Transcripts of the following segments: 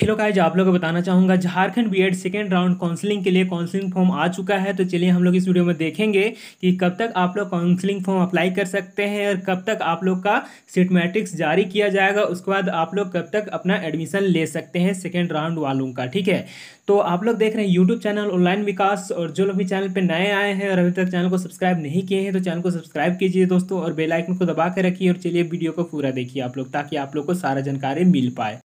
hello guys आप लोगों को बताना चाहूँगा Jharkhand B Ed second round counselling के लिए काउंसलिंग फॉर्म आ चुका है तो चलिए हम लोग इस वीडियो में देखेंगे कि कब तक आप लोग काउंसलिंग फॉर्म अप्लाई कर सकते हैं और कब तक आप लोग का सीट मैट्रिक्स जारी किया जाएगा उसके बाद आप लोग कब तक अपना एडमिशन ले सकते हैं सेकेंड राउंड वालों का ठीक है तो आप लोग देख रहे हैं यूट्यूब चैनल ऑनलाइन विकास और जो लोग भी चैनल पर नए आए हैं और अभी तक चैनल को सब्सक्राइब नहीं किए हैं तो चैनल को सब्सक्राइब कीजिए दोस्तों और बेलाइकन को दबा कर रखिए और चलिए वीडियो को पूरा देखिए आप लोग ताकि आप लोग को सारा जानकारी मिल पाए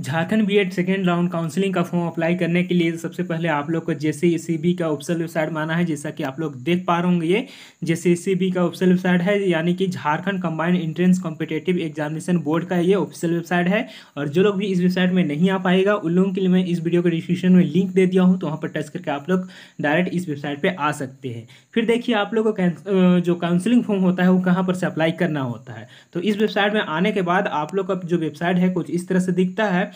Jharkhand B Ed second round counselling का फॉर्म अप्लाई करने के लिए सबसे पहले आप लोग को बी e का ऑप्शन वेबसाइट माना है जैसा कि आप लोग देख पा रहे होंगे ये बी e का ऑप्शन वेबसाइट है यानी कि Jharkhand combined entrance competitive examination board का ये ऑफिशियल वेबसाइट है और जो लोग भी इस वेबसाइट में नहीं आ पाएगा उन लोगों के लिए मैं इस वीडियो के डिस्क्रिप्शन में लिंक दे दिया हूँ तो वहाँ पर टच करके आप लोग डायरेक्ट इस वेबसाइट पर आ सकते हैं फिर देखिए आप लोग को जो काउंसिलिंग फॉर्म होता है वो कहाँ पर से अप्लाई करना होता है तो इस वेबसाइट में आने के बाद आप लोग का जो वेबसाइट है कुछ इस तरह से दिखता है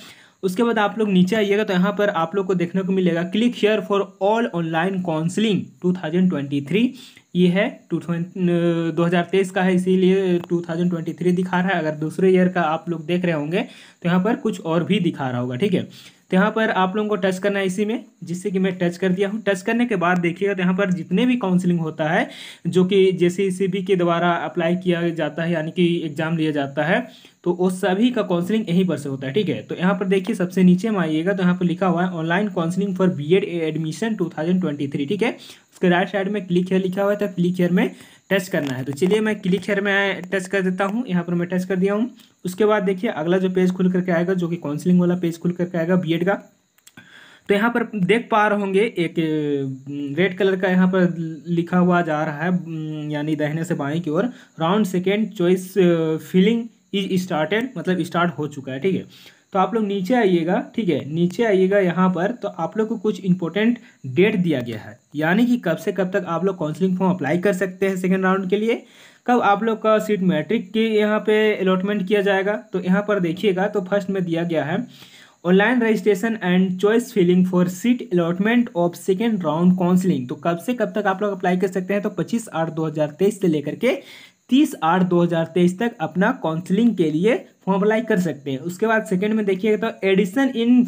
उसके बाद आप लोग नीचे आइएगा तो यहाँ पर आप लोग को देखने को मिलेगा click here for all online counselling 2023 ये है टू दो हज़ार तेईस का है इसीलिए टू थाउजेंड ट्वेंटी थ्री दिखा रहा है अगर दूसरे ईयर का आप लोग देख रहे होंगे तो यहाँ पर कुछ और भी दिखा रहा होगा ठीक है तो यहाँ पर आप लोगों को टच करना है इसी में जिससे कि मैं टच कर दिया हूँ टच करने के बाद देखिएगा तो यहाँ पर जितने भी काउंसलिंग होता है जो कि जैसे सी बी के द्वारा अप्लाई किया जाता है यानी कि एग्ज़ाम लिया जाता है तो उस सभी का काउंसलिंग यहीं पर से होता है ठीक है तो यहाँ पर देखिए सबसे नीचे में आइएगा तो यहाँ पर लिखा हुआ है online counselling for B Ed admission two thousand twenty three ठीक है उसके राइट साइड में क्लिक हेयर लिखा हुआ है तो क्लिक हेयर में टच करना है तो चलिए मैं क्लिक हेयर में टच कर देता हूँ यहाँ पर मैं टच कर दिया हूँ उसके बाद देखिए अगला जो पेज खुल करके आएगा जो कि काउंसलिंग वाला पेज खुल करके आएगा बी का तो यहाँ पर देख पा रहे होंगे एक रेड कलर का यहाँ पर लिखा हुआ जा रहा है यानी दहने से बाएं की ओर round second choice filling is started मतलब स्टार्ट हो चुका है ठीक है तो आप लोग नीचे आइएगा ठीक है नीचे आइएगा यहाँ पर तो आप लोग को कुछ इंपॉर्टेंट डेट दिया गया है यानी कि कब से कब तक आप लोग काउंसलिंग फॉर्म अप्लाई कर सकते हैं सेकेंड राउंड के लिए कब आप लोग का सीट मैट्रिक के यहाँ पे अलॉटमेंट किया जाएगा तो यहाँ पर देखिएगा तो फर्स्ट में दिया गया है online registration and choice filling for seat allotment of second round counselling तो कब से कब तक आप लोग अप्लाई कर सकते हैं तो 25 आठ 2023 से लेकर के तीस आठ दो हज़ार तेईस तक अपना काउंसलिंग के लिए फॉर्म अप्लाई कर सकते हैं उसके बाद सेकंड में देखिएगा तो addition in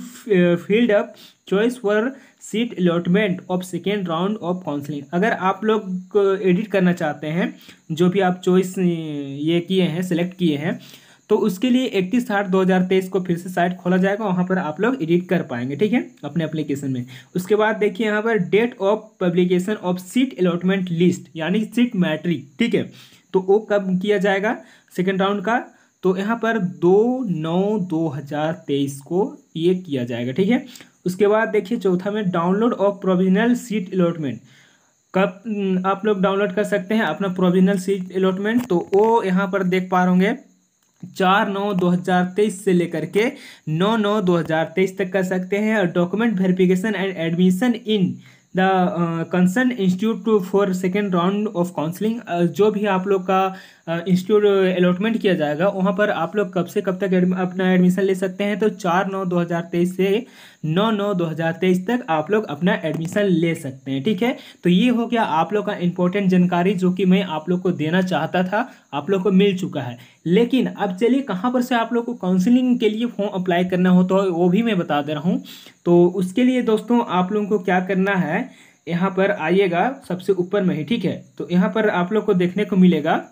field of choice for seat allotment of second round of counselling अगर आप लोग एडिट uh, करना चाहते हैं जो भी आप चॉइस uh, ये किए हैं सेलेक्ट किए हैं तो उसके लिए इकतीस आठ दो हज़ार तेईस को फिर से साइट खोला जाएगा वहाँ पर आप लोग एडिट कर पाएंगे ठीक है अपने एप्लीकेशन में उसके बाद देखिए यहाँ पर date of publication of seat allotment list यानी सीट मैट्रिक ठीक है तो वो कब किया जाएगा सेकेंड राउंड का तो यहाँ पर दो नौ दो हज़ार तेईस को ये किया जाएगा ठीक है उसके बाद देखिए चौथा में download of provisional seat allotment कब आप लोग डाउनलोड कर सकते हैं अपना प्रोविजनल सीट अलॉटमेंट तो वो यहाँ पर देख पा होंगे चार नौ दो हज़ार तेईस से लेकर के नौ नौ दो हज़ार तेईस तक कर सकते हैं और document verification and admission in the concern institute for second round of counselling जो भी आप लोग का इंस्टीट्यूट अलॉटमेंट किया जाएगा वहाँ पर आप लोग कब से कब तक एड़, अपना एडमिशन ले सकते हैं तो चार नौ दो हज़ार तेईस से नौ नौ दो हज़ार तेईस तक आप लोग अपना एडमिशन ले सकते हैं ठीक है तो ये हो गया आप लोग का इंपॉर्टेंट जानकारी जो कि मैं आप लोग को देना चाहता था आप लोग को मिल चुका है लेकिन अब चलिए कहाँ पर से आप लोग को काउंसिलिंग के लिए फॉर्म अप्लाई करना हो तो वो भी मैं बता दे रहा हूँ तो उसके लिए दोस्तों आप लोगों को क्या करना है यहाँ पर आइएगा सबसे ऊपर में ही ठीक है तो यहाँ पर आप लोग को देखने को मिलेगा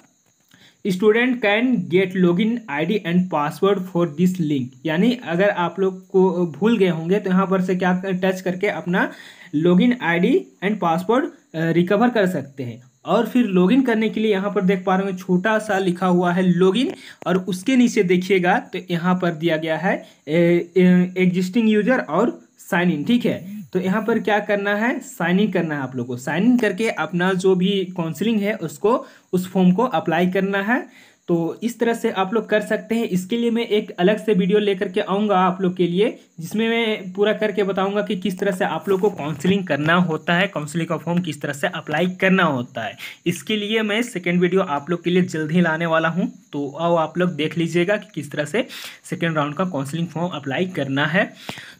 student can get login ID and password for this link यानी अगर आप लोग को भूल गए होंगे तो यहाँ पर से क्या टच करके अपना login ID and password recover कर सकते हैं और फिर लॉगिन करने के लिए यहाँ पर देख पा रहे हैं छोटा सा लिखा हुआ है लॉगिन और उसके नीचे देखिएगा तो यहाँ पर दिया गया है एग्जिस्टिंग यूजर और साइन इन ठीक है तो यहाँ पर क्या करना है साइन इन करना है आप लोग को साइन इन करके अपना जो भी काउंसलिंग है उसको उस फॉर्म को अप्लाई करना है तो इस तरह से आप लोग कर सकते हैं इसके लिए मैं एक अलग से वीडियो लेकर के आऊँगा आप लोग के लिए जिसमें मैं पूरा करके बताऊँगा कि किस तरह से आप लोग को काउंसलिंग करना होता है काउंसलिंग का फॉर्म किस तरह से अप्लाई करना होता है इसके लिए मैं सेकेंड वीडियो आप लोग के लिए जल्द ही लाने वाला हूँ तो आओ आप लोग देख लीजिएगा कि किस तरह से सेकेंड राउंड का काउंसलिंग फॉर्म अप्लाई करना है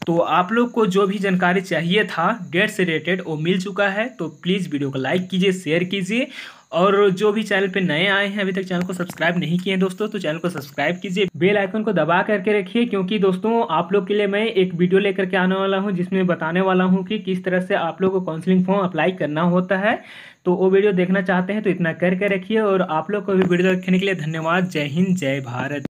तो आप लोग को जो भी जानकारी चाहिए था डेट से रिलेटेड वो मिल चुका है तो प्लीज़ वीडियो को लाइक कीजिए शेयर कीजिए और जो भी चैनल पे नए आए हैं अभी तक चैनल को सब्सक्राइब नहीं किए हैं दोस्तों तो चैनल को सब्सक्राइब कीजिए बेल आइकन को दबा करके रखिए क्योंकि दोस्तों आप लोग के लिए मैं एक वीडियो लेकर के आने वाला हूँ जिसमें बताने वाला हूँ कि किस तरह से आप लोग को काउंसलिंग फॉर्म अप्लाई करना होता है तो वो वीडियो देखना चाहते हैं तो इतना करके रखिए और आप लोग को भी वीडियो रखने के लिए धन्यवाद जय हिंद जय भारत